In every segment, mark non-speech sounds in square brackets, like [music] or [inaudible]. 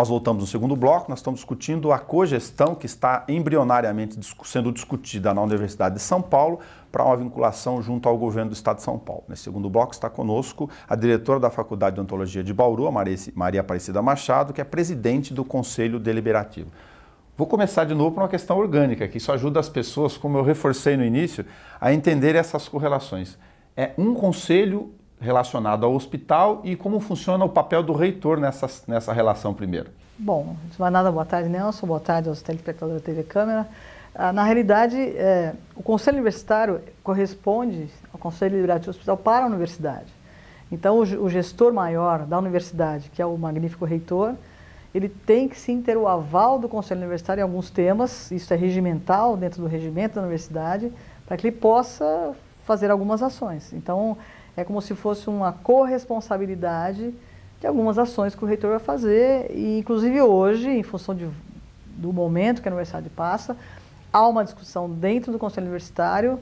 Nós voltamos no segundo bloco, nós estamos discutindo a cogestão que está embrionariamente sendo discutida na Universidade de São Paulo para uma vinculação junto ao governo do Estado de São Paulo. Nesse segundo bloco está conosco a diretora da Faculdade de Ontologia de Bauru, a Maria Aparecida Machado, que é presidente do Conselho Deliberativo. Vou começar de novo por uma questão orgânica, que isso ajuda as pessoas, como eu reforcei no início, a entender essas correlações. É um conselho relacionado ao hospital e como funciona o papel do reitor nessa, nessa relação primeiro. Bom, antes de mais nada, boa tarde, Nelson. Boa tarde aos telespectadores da TV Câmara. Ah, na realidade, é, o Conselho Universitário corresponde ao Conselho do Hospital para a Universidade. Então, o, o gestor maior da universidade, que é o magnífico reitor, ele tem que sim ter o aval do Conselho Universitário em alguns temas, isso é regimental, dentro do regimento da universidade, para que ele possa fazer algumas ações. Então, é como se fosse uma corresponsabilidade de algumas ações que o reitor vai fazer, e inclusive hoje, em função de, do momento que a universidade passa, há uma discussão dentro do conselho universitário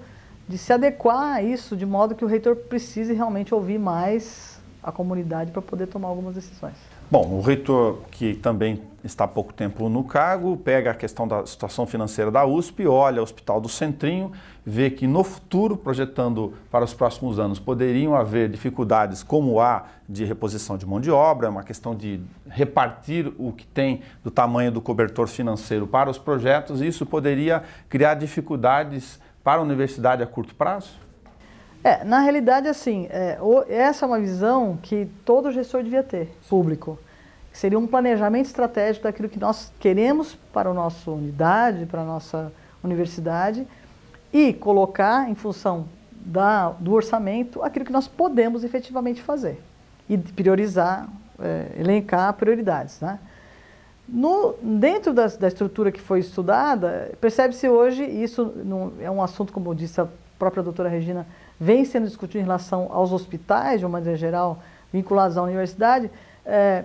de se adequar a isso de modo que o reitor precise realmente ouvir mais a comunidade para poder tomar algumas decisões. Bom, o reitor, que também está há pouco tempo no cargo, pega a questão da situação financeira da USP, olha o Hospital do Centrinho, vê que no futuro, projetando para os próximos anos, poderiam haver dificuldades como há de reposição de mão de obra, é uma questão de repartir o que tem do tamanho do cobertor financeiro para os projetos, e isso poderia criar dificuldades para a universidade a curto prazo? É, na realidade, assim, é, o, essa é uma visão que todo gestor devia ter, público. Seria um planejamento estratégico daquilo que nós queremos para a nossa unidade, para a nossa universidade, e colocar em função da, do orçamento aquilo que nós podemos efetivamente fazer e priorizar, é, elencar prioridades. Né? No, dentro da, da estrutura que foi estudada, percebe-se hoje, isso não, é um assunto, como disse a própria doutora Regina, vem sendo discutido em relação aos hospitais, de uma maneira geral, vinculados à universidade, é,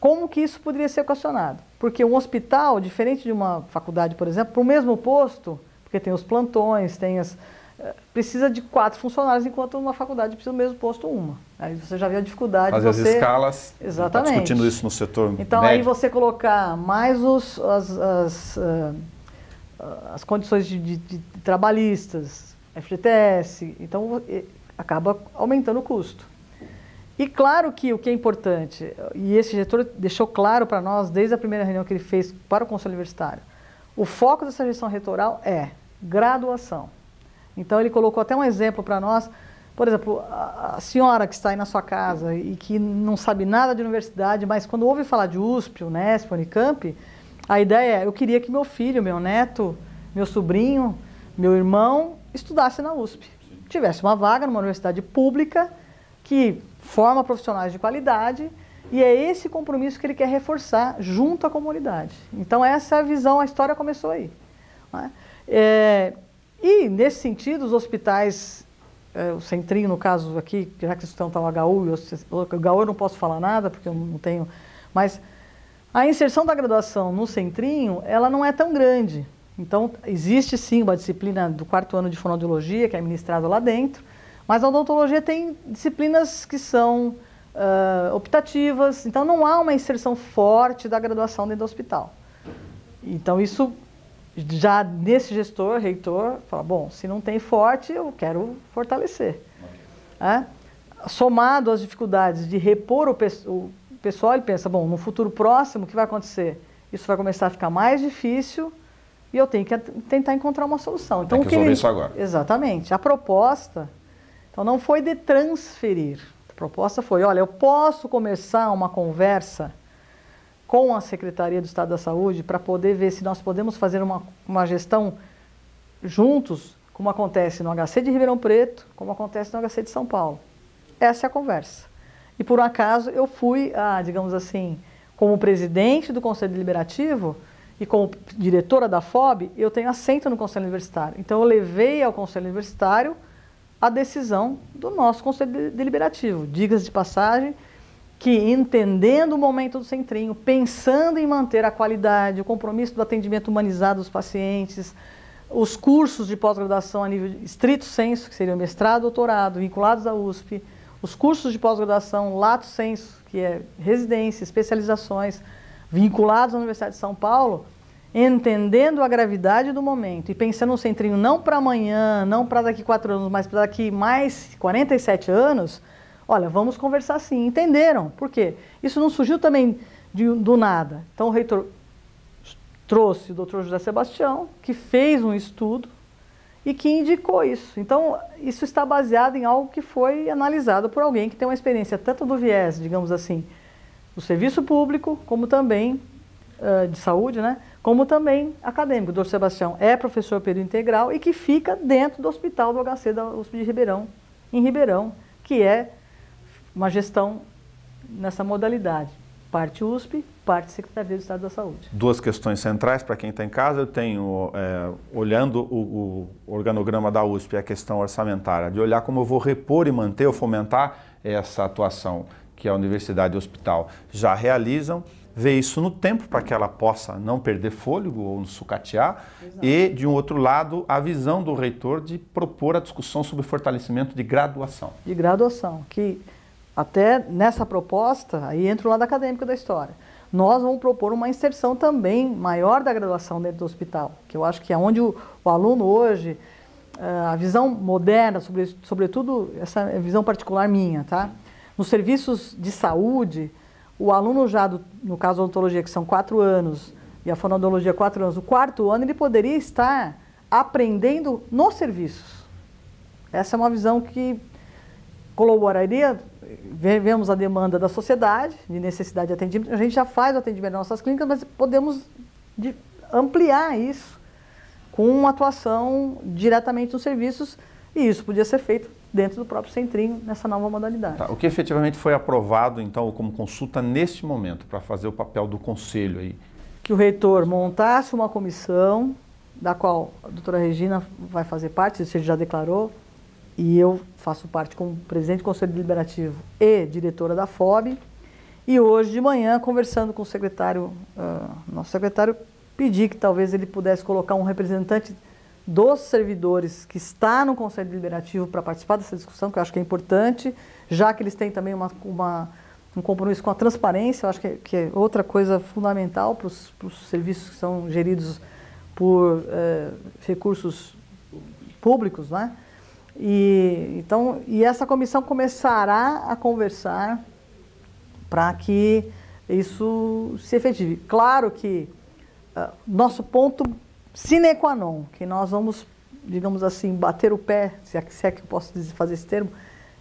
como que isso poderia ser equacionado? Porque um hospital, diferente de uma faculdade, por exemplo, para o mesmo posto, porque tem os plantões, tem as, é, precisa de quatro funcionários, enquanto uma faculdade precisa do mesmo posto uma. Aí você já vê a dificuldade Fazer você... as escalas. Tá Exatamente. Tá discutindo isso no setor Então médio. aí você colocar mais os, as, as, é, as condições de, de, de trabalhistas, FGTS, então acaba aumentando o custo. E claro que o que é importante, e esse diretor deixou claro para nós desde a primeira reunião que ele fez para o Conselho Universitário, o foco dessa gestão reitoral é graduação. Então ele colocou até um exemplo para nós, por exemplo, a, a senhora que está aí na sua casa e que não sabe nada de universidade, mas quando ouve falar de USP, Unesp, Unicamp, a ideia é, eu queria que meu filho, meu neto, meu sobrinho, meu irmão estudasse na USP. Sim. Tivesse uma vaga numa universidade pública que forma profissionais de qualidade e é esse compromisso que ele quer reforçar junto à comunidade. Então, essa é a visão, a história começou aí. Né? É, e, nesse sentido, os hospitais, é, o Centrinho, no caso aqui, já que vocês estão tá o HU, o HU eu não posso falar nada porque eu não tenho, mas a inserção da graduação no Centrinho, ela não é tão grande, então, existe sim uma disciplina do quarto ano de fonoaudiologia, que é ministrada lá dentro, mas a odontologia tem disciplinas que são uh, optativas, então não há uma inserção forte da graduação dentro do hospital. Então, isso já nesse gestor, reitor, fala: bom, se não tem forte, eu quero fortalecer. É? Somado às dificuldades de repor o, pe o pessoal, ele pensa: bom, no futuro próximo, o que vai acontecer? Isso vai começar a ficar mais difícil e eu tenho que tentar encontrar uma solução. Então, Tem que resolver que... isso agora. Exatamente. A proposta, então, não foi de transferir. A proposta foi, olha, eu posso começar uma conversa com a Secretaria do Estado da Saúde para poder ver se nós podemos fazer uma, uma gestão juntos, como acontece no HC de Ribeirão Preto, como acontece no HC de São Paulo. Essa é a conversa. E por um acaso eu fui, ah, digamos assim, como presidente do Conselho Deliberativo, e como diretora da FOB, eu tenho assento no Conselho Universitário. Então eu levei ao Conselho Universitário a decisão do nosso Conselho Deliberativo. Diga-se de passagem que, entendendo o momento do centrinho, pensando em manter a qualidade, o compromisso do atendimento humanizado dos pacientes, os cursos de pós-graduação a nível estrito senso, que seriam mestrado, doutorado, vinculados à USP, os cursos de pós-graduação lato senso, que é residência, especializações, vinculados à Universidade de São Paulo, entendendo a gravidade do momento e pensando um centrinho não para amanhã, não para daqui quatro anos, mas para daqui mais 47 anos, olha, vamos conversar sim. Entenderam? Por quê? Isso não surgiu também de, do nada. Então o reitor trouxe o doutor José Sebastião, que fez um estudo e que indicou isso. Então, isso está baseado em algo que foi analisado por alguém que tem uma experiência tanto do viés, digamos assim, do serviço público, como também uh, de saúde, né? como também acadêmico. O Dr. Sebastião é professor período integral e que fica dentro do hospital do HC da USP de Ribeirão, em Ribeirão, que é uma gestão nessa modalidade. Parte USP, parte Secretaria do Estado da Saúde. Duas questões centrais para quem está em casa. Eu tenho, é, olhando o, o, organograma da USP, a questão orçamentária, de olhar como eu vou repor e manter ou fomentar essa atuação que a universidade e o hospital já realizam, ver isso no tempo para que ela possa não perder fôlego ou sucatear, Exato. e, de um outro lado, a visão do reitor de propor a discussão sobre fortalecimento de graduação. De graduação, que até nessa proposta, aí entra o lado acadêmico da história. Nós vamos propor uma inserção também maior da graduação dentro do hospital, que eu acho que é onde o, o aluno hoje, eh, a visão moderna, sobre, sobretudo essa visão particular minha, tá? Nos serviços de saúde, o aluno já, do, no caso da odontologia, que são quatro anos, e a fonoaudiologia quatro anos, o quarto ano ele poderia estar aprendendo nos serviços. Essa é uma visão que colaboraria, vemos a demanda da sociedade, de necessidade de atendimento, a gente já faz o atendimento nas nossas clínicas, mas podemos de, ampliar isso com uma atuação diretamente nos serviços, e isso podia ser feito dentro do próprio Centrinho nessa nova modalidade. Tá. O que efetivamente foi aprovado, então, como consulta neste momento, para fazer o papel do conselho aí? Que o reitor montasse uma comissão, da qual a doutora Regina vai fazer parte, isso ele já declarou, e eu faço parte como presidente do Conselho Deliberativo e diretora da FOB. E hoje de manhã, conversando com o secretário, uh, nosso secretário, pedi que talvez ele pudesse colocar um representante dos servidores que está no Conselho Deliberativo para participar dessa discussão, que eu acho que é importante, já que eles têm também uma, uma um compromisso com a transparência, eu acho que é, que é outra coisa fundamental para os, serviços que são geridos por eh, recursos públicos, né? E, então, e essa comissão começará a conversar para que isso se efetive. Claro que uh, nosso ponto sine qua non, que nós vamos, digamos assim, bater o pé, se é, se é que eu posso fazer esse termo,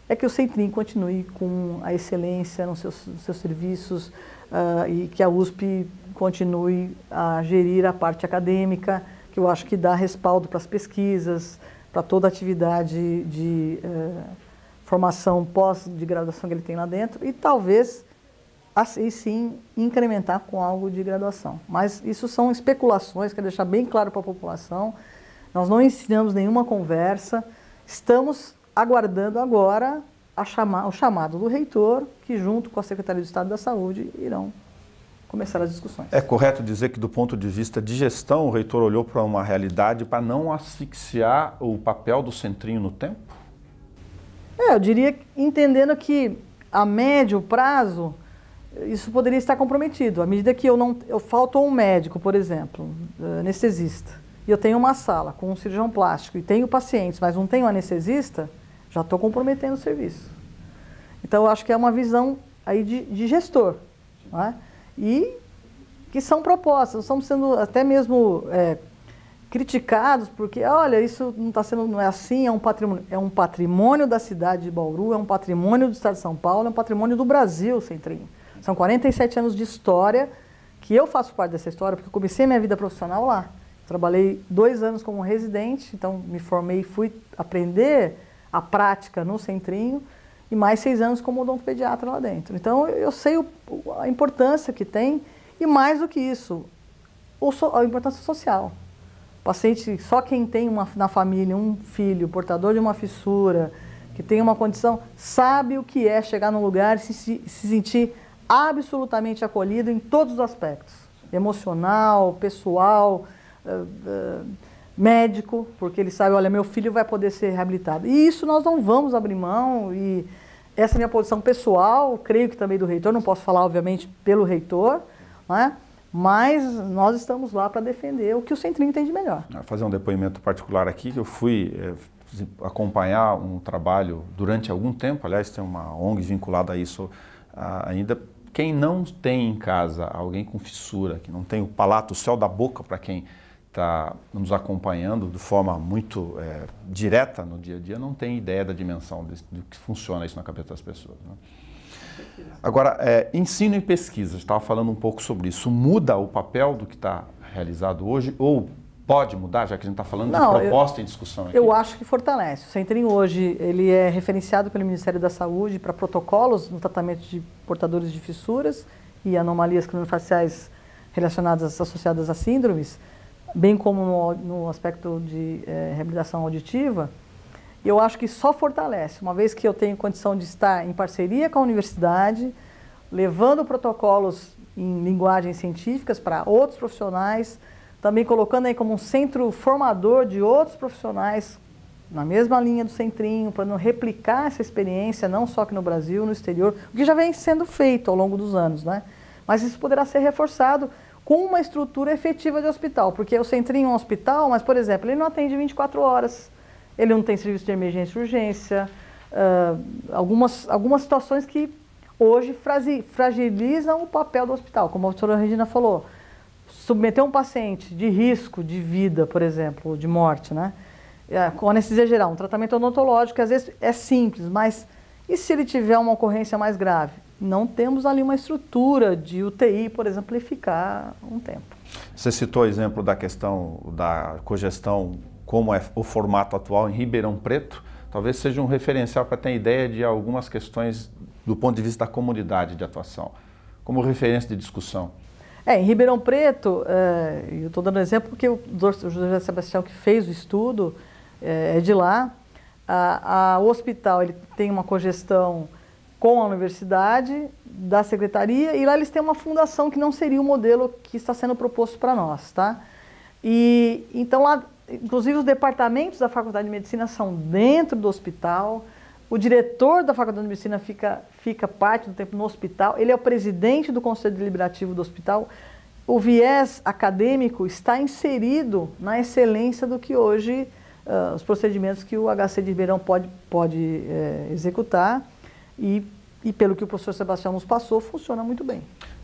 é que o Centrim continue com a excelência nos seus, nos seus serviços uh, e que a USP continue a gerir a parte acadêmica, que eu acho que dá respaldo para as pesquisas, para toda a atividade de uh, formação pós de graduação que ele tem lá dentro e talvez e sim incrementar com algo de graduação. Mas isso são especulações, quero deixar bem claro para a população. Nós não ensinamos nenhuma conversa, estamos aguardando agora chama, o chamado do reitor, que junto com a Secretaria de Estado da Saúde irão começar as discussões. É correto dizer que do ponto de vista de gestão, o reitor olhou para uma realidade para não asfixiar o papel do centrinho no tempo? É, eu diria entendendo que a médio prazo isso poderia estar comprometido. À medida que eu não, eu falto um médico, por exemplo, eh, anestesista, e eu tenho uma sala com um cirurgião plástico e tenho pacientes, mas não tenho anestesista, já estou comprometendo o serviço. Então, eu acho que é uma visão aí de, de gestor, é? e que são propostas, Nós estamos sendo até mesmo é, criticados porque, olha, isso não está sendo, não é assim, é um patrimônio, é um patrimônio da cidade de Bauru, é um patrimônio do Estado de São Paulo, é um patrimônio do Brasil, Centrinho. São 47 anos de história que eu faço parte dessa história, porque eu comecei minha vida profissional lá. Trabalhei dois anos como residente, então me formei e fui aprender a prática no centrinho, e mais seis anos como odontopediatra lá dentro. Então eu sei o, a importância que tem, e mais do que isso, a importância social. O paciente, só quem tem uma, na família um filho portador de uma fissura, que tem uma condição, sabe o que é chegar num lugar e se, se sentir absolutamente acolhido em todos os aspectos: emocional, pessoal, eh, eh, médico, porque ele sabe, olha, meu filho vai poder ser reabilitado. E isso nós não vamos abrir mão. E essa é a minha posição pessoal, creio que também do reitor, não posso falar, obviamente, pelo reitor, né? mas nós estamos lá para defender o que o Centrinho tem de melhor. Vou ah, fazer um depoimento particular aqui, que eu fui é, acompanhar um trabalho durante algum tempo, aliás, tem uma ONG vinculada a isso ah, ainda quem não tem em casa alguém com fissura, que não tem o palato, o céu da boca para quem está nos acompanhando de forma muito é, direta no dia a dia, não tem ideia da dimensão de, do que funciona isso na cabeça das pessoas. Né? Agora, é, ensino e pesquisa, estava falando um pouco sobre isso. Muda o papel do que está realizado hoje ou pode mudar, já que a gente está falando Não, de proposta eu, em discussão aqui? Eu acho que fortalece. O Centrinho hoje ele é referenciado pelo Ministério da Saúde para protocolos no tratamento de portadores de fissuras e anomalias craniofaciais relacionadas associadas a síndromes, bem como no, no aspecto de é, reabilitação auditiva. Eu acho que só fortalece, uma vez que eu tenho condição de estar em parceria com a universidade, levando protocolos em linguagens científicas para outros profissionais, também colocando aí como um centro formador de outros profissionais na mesma linha do centrinho, para não replicar essa experiência, não só aqui no Brasil, no exterior, o que já vem sendo feito ao longo dos anos, né? Mas isso poderá ser reforçado com uma estrutura efetiva de hospital, porque o centrinho é um hospital, mas, por exemplo, ele não atende 24 horas, ele não tem serviço de emergência e urgência, uh, algumas, algumas situações que hoje fragilizam o papel do hospital, como a doutora Regina falou, submeter um paciente de risco de vida, por exemplo, de morte, né? É, com anestesia geral, um tratamento odontológico às vezes é simples, mas e se ele tiver uma ocorrência mais grave? Não temos ali uma estrutura de UTI, por exemplo, e ficar um tempo. Você citou o exemplo da questão da cogestão, como é o formato atual em Ribeirão Preto. Talvez seja um referencial para ter ideia de algumas questões do ponto de vista da comunidade de atuação, como referência de discussão. É, em Ribeirão Preto, é, eu estou dando exemplo porque o José Sebastião que fez o estudo é, é de lá. A, a, o hospital ele tem uma cogestão com a universidade, da secretaria, e lá eles têm uma fundação que não seria o modelo que está sendo proposto para nós, tá? E então lá, inclusive os departamentos da Faculdade de Medicina são dentro do hospital, o diretor da Faculdade de Medicina fica, fica parte do tempo no hospital, ele é o presidente do Conselho Deliberativo do hospital. O viés acadêmico está inserido na excelência do que hoje uh, os procedimentos que o HC de Ribeirão pode, pode é, executar e, e pelo que o professor Sebastião nos passou, funciona muito bem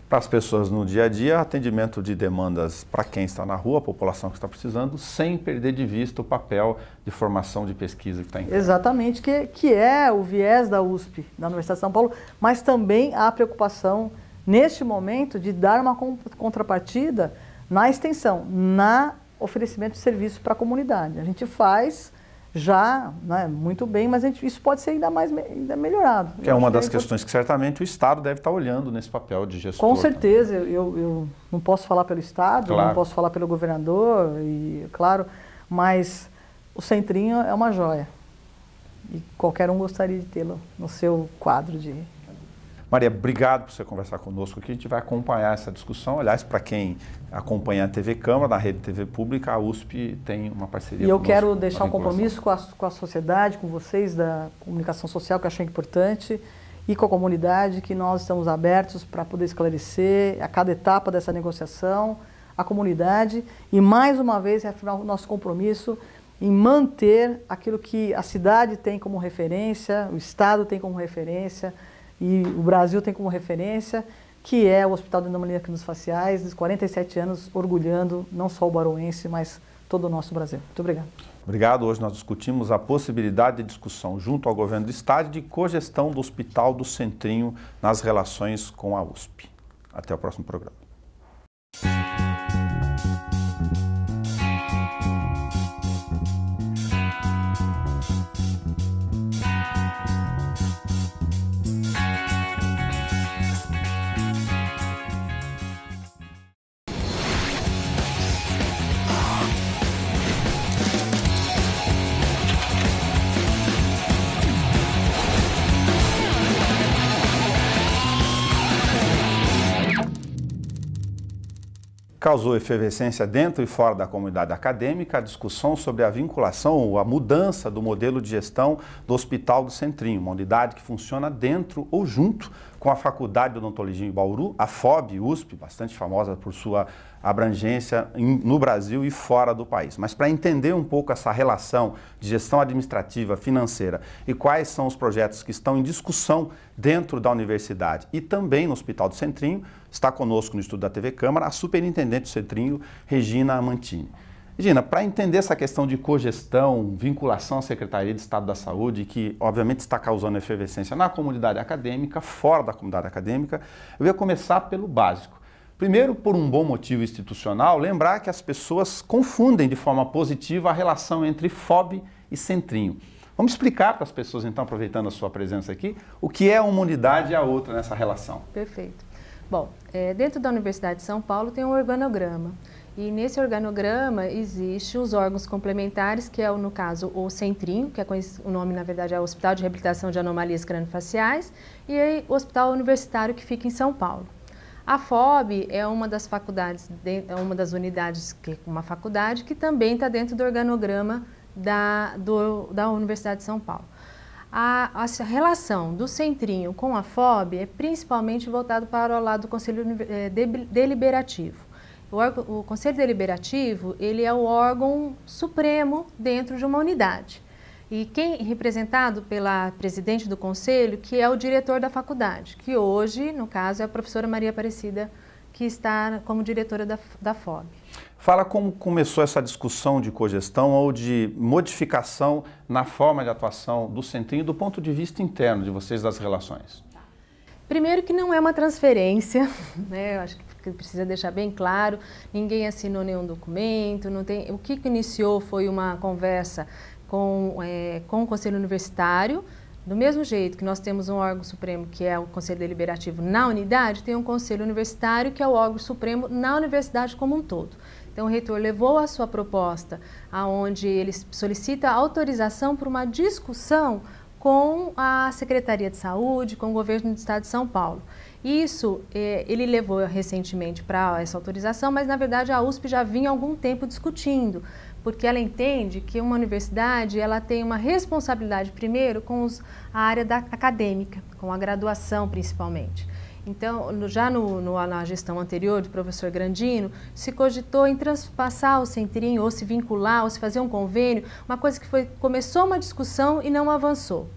para as pessoas no dia a dia, atendimento de demandas para quem está na rua, a população que está precisando, sem perder de vista o papel de formação de pesquisa que está em Exatamente, que, que é o viés da USP, da Universidade de São Paulo, mas também a preocupação, neste momento, de dar uma contrapartida na extensão, na oferecimento de serviço para a comunidade. A gente faz já né, muito bem, mas gente, isso pode ser ainda mais ainda melhorado. Que é uma das que questões que certamente o Estado deve estar olhando nesse papel de gestor. Com né? certeza, eu, eu não posso falar pelo Estado, claro. não posso falar pelo governador, e claro, mas o Centrinho é uma joia. E qualquer um gostaria de tê-lo no seu quadro de Maria, obrigado por você conversar conosco aqui. A gente vai acompanhar essa discussão. Aliás, para quem acompanha a TV Câmara, na rede TV Pública, a USP tem uma parceria. E eu quero deixar um compromisso com a, com a sociedade, com vocês da comunicação social, que eu achei importante, e com a comunidade, que nós estamos abertos para poder esclarecer a cada etapa dessa negociação, a comunidade, e mais uma vez reafirmar o nosso compromisso em manter aquilo que a cidade tem como referência, o Estado tem como referência, e o Brasil tem como referência, que é o Hospital de Anomalias Faciais, dos 47 anos, orgulhando não só o baroense, mas todo o nosso Brasil. Muito obrigado. Obrigado. Hoje nós discutimos a possibilidade de discussão junto ao governo do estado de cogestão do Hospital do Centrinho nas relações com a USP. Até o próximo programa. causou efervescência dentro e fora da comunidade acadêmica a discussão sobre a vinculação ou a mudança do modelo de gestão do Hospital do Centrinho, uma unidade que funciona dentro ou junto com a Faculdade de Odontologia em Bauru, a FOB, USP, bastante famosa por sua abrangência no Brasil e fora do país. Mas para entender um pouco essa relação de gestão administrativa, financeira e quais são os projetos que estão em discussão dentro da universidade e também no Hospital do Centrinho, está conosco no estudo da TV Câmara a superintendente do Centrinho, Regina Amantini. Regina, para entender essa questão de cogestão, vinculação à Secretaria de Estado da Saúde, que obviamente está causando efervescência na comunidade acadêmica, fora da comunidade acadêmica, eu ia começar pelo básico. Primeiro, por um bom motivo institucional, lembrar que as pessoas confundem de forma positiva a relação entre FOB e centrinho. Vamos explicar para as pessoas, então, aproveitando a sua presença aqui, o que é uma unidade e a outra nessa relação. Perfeito. Bom, é, dentro da Universidade de São Paulo tem um organograma. E nesse organograma existe os órgãos complementares, que é, no caso, o Centrinho, que é o nome, na verdade, é o Hospital de Reabilitação de Anomalias Craniofaciais, e o Hospital Universitário, que fica em São Paulo. A FOB é uma das faculdades, é uma das unidades, que uma faculdade que também está dentro do organograma da, do, da Universidade de São Paulo. A, a, relação do centrinho com a FOB é principalmente voltado para o lado do Conselho é, de, Deliberativo. O, o, Conselho Deliberativo ele é o órgão supremo dentro de uma unidade e quem representado pela presidente do conselho, que é o diretor da faculdade, que hoje, no caso, é a professora Maria Aparecida, que está como diretora da, da FOB. Fala como começou essa discussão de cogestão ou de modificação na forma de atuação do Centrinho do ponto de vista interno de vocês das relações. Primeiro que não é uma transferência, [laughs] né? Eu acho que precisa deixar bem claro, ninguém assinou nenhum documento, não tem. O que, que iniciou foi uma conversa com, é, com o Conselho Universitário. Do mesmo jeito que nós temos um órgão supremo, que é o Conselho Deliberativo na unidade, tem um Conselho Universitário, que é o órgão supremo na universidade como um todo. Então, o reitor levou a sua proposta, aonde ele solicita autorização para uma discussão com a Secretaria de Saúde, com o governo do Estado de São Paulo. Isso é, ele levou recentemente para essa autorização, mas na verdade a USP já vinha há algum tempo discutindo, porque ela entende que uma universidade ela tem uma responsabilidade primeiro com os, a área da, acadêmica, com a graduação principalmente. Então, no, já no, no, na gestão anterior do professor Grandino, se cogitou em transpassar o centrinho, ou se vincular, ou se fazer um convênio, uma coisa que foi, começou uma discussão e não avançou.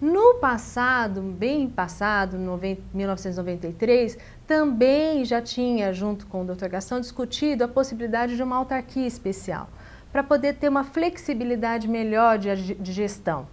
No passado, bem passado, em 1993, também já tinha, junto com o Dr. Gastão, discutido a possibilidade de uma autarquia especial para poder ter uma flexibilidade melhor de, de gestão.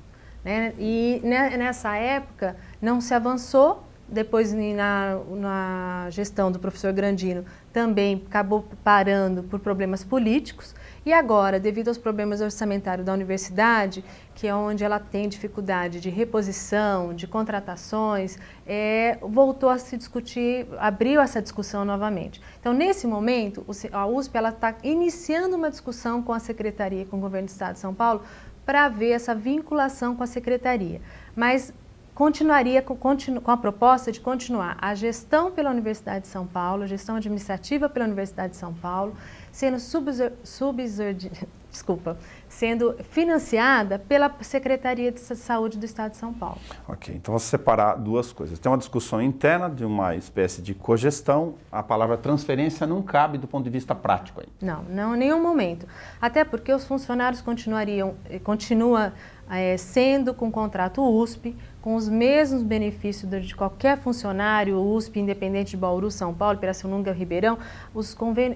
Né? E né, nessa época não se avançou, depois na, na gestão do professor Grandino também acabou parando por problemas políticos, e agora, devido aos problemas orçamentários da universidade, que é onde ela tem dificuldade de reposição, de contratações, é, voltou a se discutir, abriu essa discussão novamente. Então, nesse momento, a USP está iniciando uma discussão com a Secretaria, com o Governo do Estado de São Paulo, para ver essa vinculação com a Secretaria. Mas continuaria com, continu, com, a proposta de continuar a gestão pela Universidade de São Paulo, a gestão administrativa pela Universidade de São Paulo, sendo, [laughs] desculpa, sendo financiada pela Secretaria de Saúde do Estado de São Paulo. Ok, então vou separar duas coisas. Tem uma discussão interna de uma espécie de cogestão. A palavra transferência não cabe do ponto de vista prático. Aí. Não, não, em nenhum momento. Até porque os funcionários continuariam, eh, continua é, sendo com contrato USP, com os mesmos benefícios de qualquer funcionário, USP, independente de Bauru, São Paulo, Pirassununga, Ribeirão, os conven...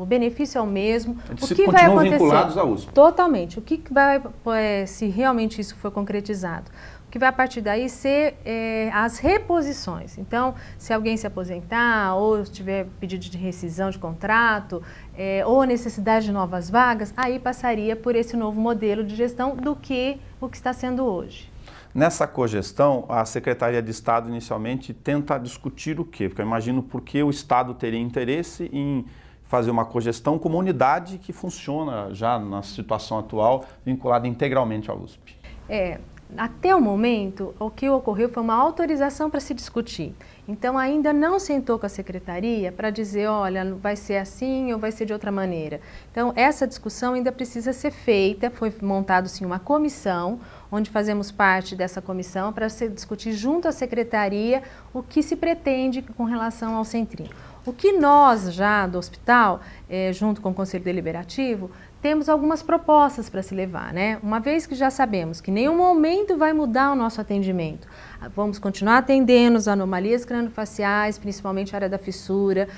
o, benefício é o mesmo. o que vai acontecer? vinculados à USP. Totalmente. O que vai, é, se realmente isso for concretizado? O que vai a partir daí ser é, as reposições. Então, se alguém se aposentar ou tiver pedido de rescisão de contrato, é, ou necessidade de novas vagas, aí passaria por esse novo modelo de gestão do que o que está sendo hoje. Nessa cogestão, a Secretaria de Estado inicialmente tenta discutir o quê? Porque eu imagino por que o Estado teria interesse em fazer uma cogestão como unidade que funciona já na situação atual, vinculada integralmente à USP. É, até o momento, o que ocorreu foi uma autorização para se discutir. Então, ainda não sentou com a secretaria para dizer, olha, vai ser assim ou vai ser de outra maneira. Então, essa discussão ainda precisa ser feita. Foi montado, sim, uma comissão onde fazemos parte dessa comissão, para se discutir junto à secretaria o que se pretende com relação ao centrinho. O que nós já do hospital, eh, junto com o Conselho Deliberativo, temos algumas propostas para se levar, né? Uma vez que já sabemos que nenhum momento vai mudar o nosso atendimento, ah, vamos continuar atendendo as anomalias crâniofaciais, principalmente a área da fissura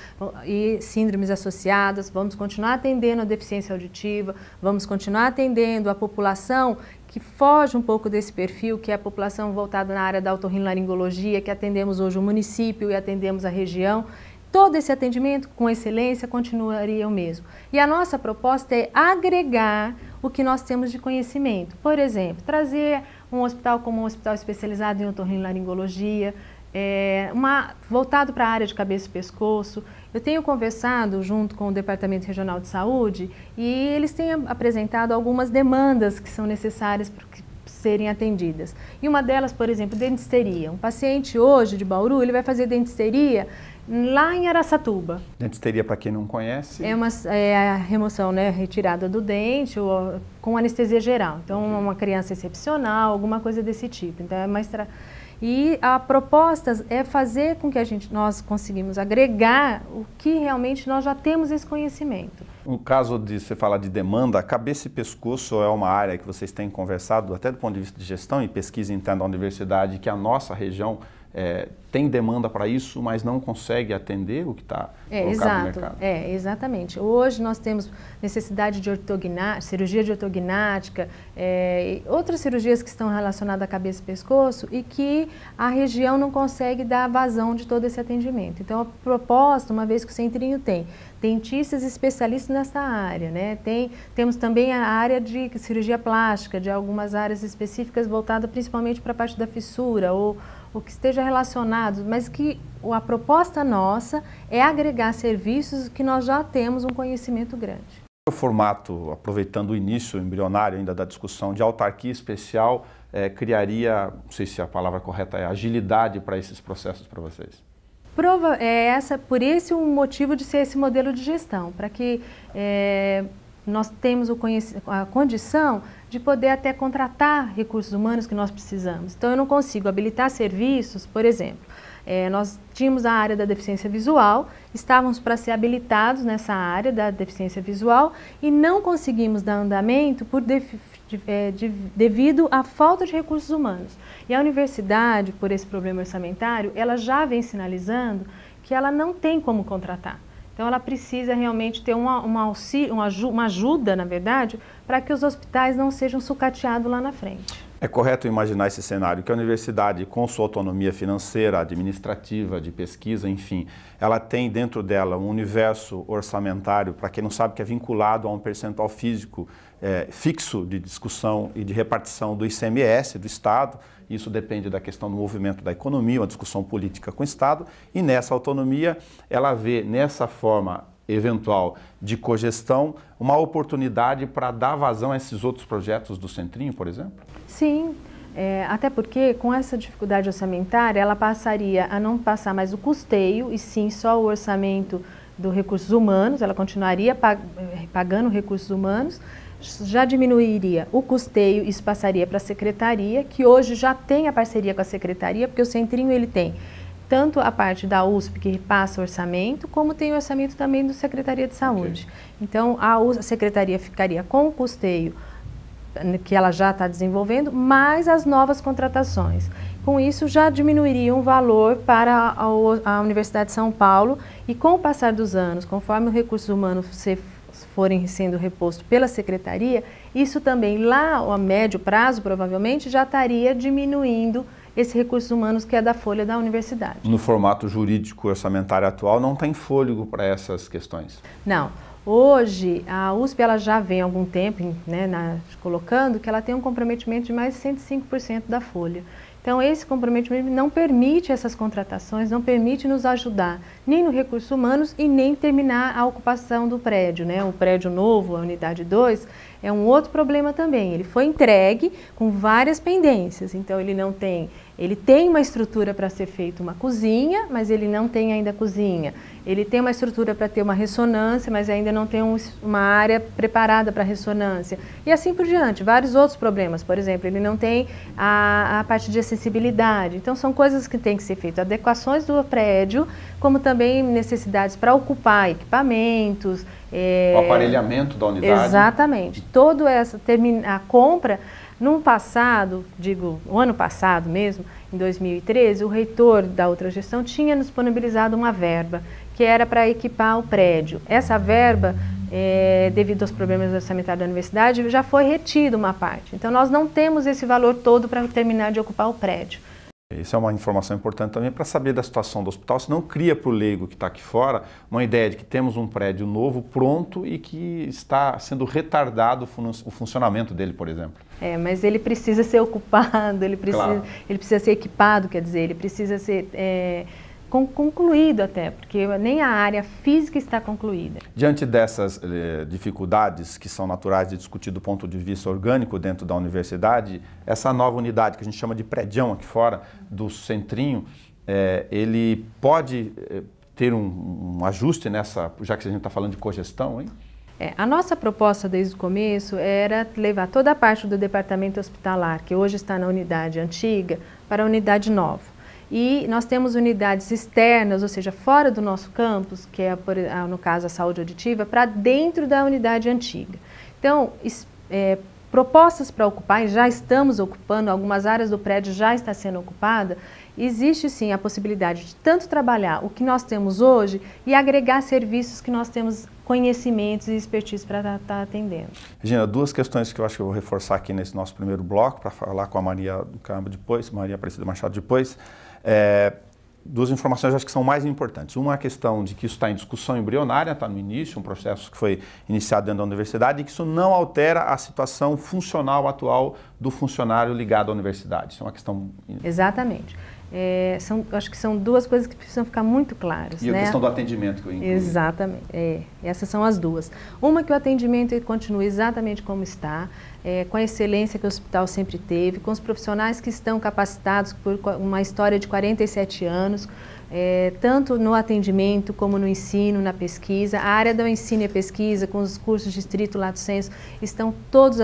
e síndromes associadas, vamos continuar atendendo a deficiência auditiva, vamos continuar atendendo a população que foge um pouco desse perfil, que é a população voltada na área da otorrinolaringologia, que atendemos hoje o município e atendemos a região, todo esse atendimento com excelência continuaria o mesmo. E a nossa proposta é agregar o que nós temos de conhecimento. Por exemplo, trazer um hospital como um hospital especializado em otorrinolaringologia, é, uma, voltado para a área de cabeça e pescoço. Eu tenho conversado junto com o Departamento Regional de Saúde e eles têm apresentado algumas demandas que são necessárias para que serem atendidas. E uma delas, por exemplo, dentisteria. Um paciente hoje de Bauru, ele vai fazer dentisteria lá em Araçatuba. Dentisteria, para quem não conhece... É, uma, é a remoção, né, retirada do dente ou, com anestesia geral. Então, uhum. uma criança excepcional, alguma coisa desse tipo. Então, é mais estratégia e a proposta é fazer com que a gente, nós conseguimos agregar o que realmente nós já temos esse conhecimento. No caso de você falar de demanda, cabeça e pescoço é uma área que vocês têm conversado, até do ponto de vista de gestão e pesquisa interna da universidade, que a nossa região é, tem demanda para isso, mas não consegue atender o que está é, colocado exato, no mercado. É, exatamente. Hoje nós temos necessidade de cirurgia de ortognática, é, outras cirurgias que estão relacionadas à cabeça e pescoço e que a região não consegue dar vazão de todo esse atendimento. Então, a proposta, uma vez que o Centrinho tem dentistas especialistas nessa área, né? tem, temos também a área de cirurgia plástica, de algumas áreas específicas voltada principalmente para a parte da fissura ou ou que esteja relacionado, mas que a proposta nossa é agregar serviços que nós já temos um conhecimento grande. O formato, aproveitando o início embrionário ainda da discussão de autarquia especial, é, criaria, não sei se a palavra correta é, agilidade para esses processos para vocês? Prova é essa, por esse um motivo de ser esse modelo de gestão, para que é, nós temos a condição de poder até contratar recursos humanos que nós precisamos. Então, eu não consigo habilitar serviços, por exemplo, é, nós tínhamos a área da deficiência visual, estávamos para ser habilitados nessa área da deficiência visual e não conseguimos dar andamento por de, de, eh, de, devido à falta de recursos humanos. E a universidade, por esse problema orçamentário, ela já vem sinalizando que ela não tem como contratar. Então, ela precisa realmente ter uma, uma, auxílio, uma, uma ajuda, na verdade, para que os hospitais não sejam sucateados lá na frente. É correto imaginar esse cenário que a universidade, com sua autonomia financeira, administrativa, de pesquisa, enfim, ela tem dentro dela um universo orçamentário, para quem não sabe, que é vinculado a um percentual físico é, fixo de discussão e de repartição do ICMS, do Estado. Isso depende da questão do movimento da economia, uma discussão política com o Estado. E nessa autonomia, ela vê nessa forma eventual de cogestão uma oportunidade para dar vazão a esses outros projetos do Centrinho, por exemplo? Sim. É, até porque, com essa dificuldade orçamentária, ela passaria a não passar mais o custeio, e sim só o orçamento dos recursos humanos, ela continuaria eh, pagando recursos humanos, já diminuiria o custeio, isso passaria para a secretaria, que hoje já tem a parceria com a secretaria, porque o centrinho ele tem tanto a parte da USP que passa o orçamento, como tem o orçamento também do Secretaria de Saúde. Okay. Então a, a secretaria ficaria com o custeio que ela já está desenvolvendo, mais as novas contratações. Com isso, já diminuiria um valor para a, a, Universidade de São Paulo e com o passar dos anos, conforme o recurso humano ser forem sendo reposto pela secretaria, isso também lá a médio prazo, provavelmente, já estaria diminuindo esse recursos humanos que é da folha da universidade. No formato jurídico orçamentário atual, não tem fôlego para essas questões? Não. Hoje, a USP ela já vem há algum tempo né, na, colocando que ela tem um comprometimento de mais de 105% da folha. Então, esse comprometimento não permite essas contratações, não permite nos ajudar nem no recurso humanos e nem terminar a ocupação do prédio. Né? O prédio novo, a unidade 2, é um outro problema também. Ele foi entregue com várias pendências, então ele não tem. Ele tem uma estrutura para ser feita uma cozinha, mas ele não tem ainda cozinha. Ele tem uma estrutura para ter uma ressonância, mas ainda não tem um, uma área preparada para ressonância. E assim por diante, vários outros problemas. Por exemplo, ele não tem a, a parte de assistência acessibilidade. Então, são coisas que têm que ser feitas, adequações do prédio, como também necessidades para ocupar equipamentos. É... O aparelhamento da unidade. Exatamente. Toda essa termina, a compra, no passado, digo, o ano passado mesmo, em 2013, o reitor da outra gestão tinha disponibilizado uma verba que era para equipar o prédio. Essa verba é, devido aos problemas orçamentários da universidade, já foi retido uma parte. Então, nós não temos esse valor todo para terminar de ocupar o prédio. Isso é uma informação importante também para saber da situação do hospital, senão cria para o leigo que está aqui fora uma ideia de que temos um prédio novo, pronto e que está sendo retardado o funcionamento dele, por exemplo. É, mas ele precisa ser [laughs] ocupado, ele precisa, claro. ele precisa ser equipado, quer dizer, ele precisa ser. É concluído até, porque nem a área física está concluída. Diante dessas eh, dificuldades que são naturais de discutir do ponto de vista orgânico dentro da universidade, essa nova unidade que a gente chama de prédio aqui fora, do centrinho, eh, ele pode eh, ter um, um ajuste nessa, já que a gente está falando de cogestão, hein? É, a nossa proposta desde o começo era levar toda a parte do departamento hospitalar, que hoje está na unidade antiga, para a unidade nova. E nós temos unidades externas, ou seja, fora do nosso campus, que é, ah, no caso, a saúde auditiva, para dentro da unidade antiga. Então, é, propostas para ocupar, e já estamos ocupando, algumas áreas do prédio já está sendo ocupada, existe sim a possibilidade de tanto trabalhar o que nós temos hoje e agregar serviços que nós temos conhecimentos e expertise para estar tá, tá atendendo. Regina, duas questões que eu acho que eu vou reforçar aqui nesse nosso primeiro bloco, para falar com a Maria do Campo depois, Maria Aparecida Machado depois. É, duas informações acho que são mais importantes. Uma é a questão de que isso está em discussão embrionária, está no início, um processo que foi iniciado dentro da universidade, e que isso não altera a situação funcional atual do funcionário ligado à universidade. Isso é uma questão. Exatamente. É, são, acho que são duas coisas que precisam ficar muito claras. E né? a questão do atendimento que eu incluí. Exatamente. É, essas são as duas. Uma que o atendimento continue exatamente como está é, com a excelência que o hospital sempre teve, com os profissionais que estão capacitados por uma história de 47 anos, é, tanto no atendimento como no ensino, na pesquisa. A área do ensino e pesquisa, com os cursos de distrito, lato senso, estão todos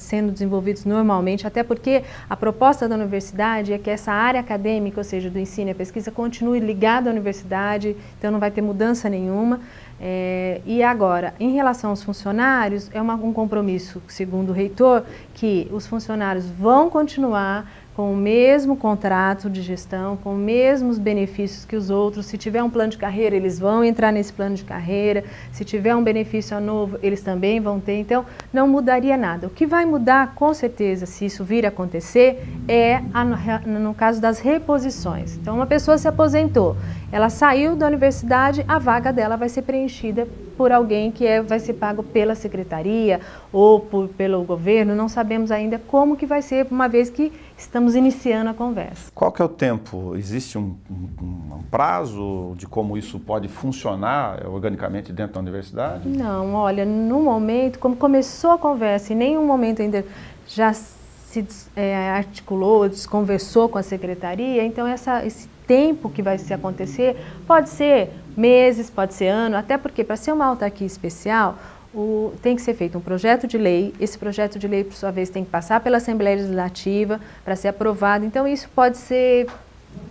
sendo desenvolvidos normalmente, até porque a proposta da universidade é que essa área acadêmica, ou seja, do ensino e pesquisa, continue ligada à universidade, então não vai ter mudança nenhuma. É, e agora, em relação aos funcionários, é uma, um compromisso, segundo o reitor, que os funcionários vão continuar com o mesmo contrato de gestão, com os mesmos benefícios que os outros. Se tiver um plano de carreira, eles vão entrar nesse plano de carreira. Se tiver um benefício novo, eles também vão ter. Então, não mudaria nada. O que vai mudar, com certeza, se isso vir a acontecer, é a, no caso das reposições. Então, uma pessoa se aposentou, ela saiu da universidade, a vaga dela vai ser preenchida por alguém que é, vai ser pago pela secretaria ou por, pelo governo. Não sabemos ainda como que vai ser, uma vez que estamos iniciando a conversa. Qual que é o tempo? Existe um, um, um prazo de como isso pode funcionar organicamente dentro da universidade? Não, olha, no momento, como começou a conversa, em nenhum momento ainda já se é, articulou, desconversou com a secretaria, então essa, esse tempo que vai se acontecer pode ser meses, pode ser ano, até porque para ser uma alta aqui especial, o, tem que ser feito um projeto de lei, esse projeto de lei, por sua vez, tem que passar pela Assembleia Legislativa para ser aprovado. Então, isso pode ser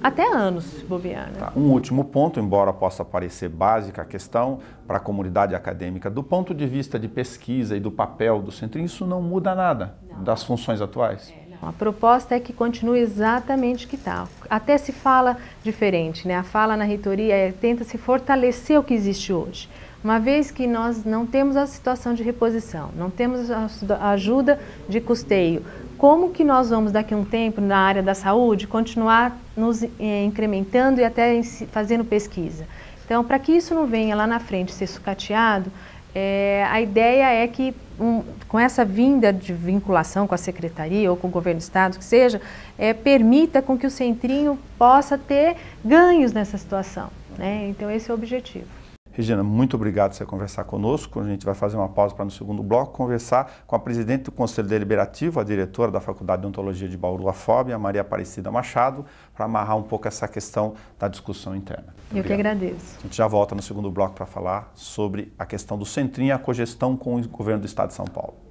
até anos, se bobear. Né? Tá. Um último ponto, embora possa parecer básica a questão, para a comunidade acadêmica, do ponto de vista de pesquisa e do papel do centro, isso não muda nada não. das funções atuais? É, a proposta é que continue exatamente que está. Até se fala diferente, né? A fala na reitoria é tenta se fortalecer o que existe hoje. Uma vez que nós não temos a situação de reposição, não temos a ajuda de custeio, como que nós vamos daqui a um tempo na área da saúde continuar nos eh, incrementando e até fazendo pesquisa? Então, para que isso não venha lá na frente ser sucateado, eh, a ideia é que um, com essa vinda de vinculação com a secretaria ou com o governo do estado, que seja, eh, permita com que o centrinho possa ter ganhos nessa situação. Né? Então, esse é o objetivo. Regina, muito obrigado por você conversar conosco. A gente vai fazer uma pausa para no segundo bloco conversar com a presidente do Conselho Deliberativo, a diretora da Faculdade de Ontologia de Bauru, a FOB, Maria Aparecida Machado, para amarrar um pouco essa questão da discussão interna. Obrigado. Eu que agradeço. A gente já volta no segundo bloco para falar sobre a questão do centrinho e a cogestão com o governo do Estado de São Paulo.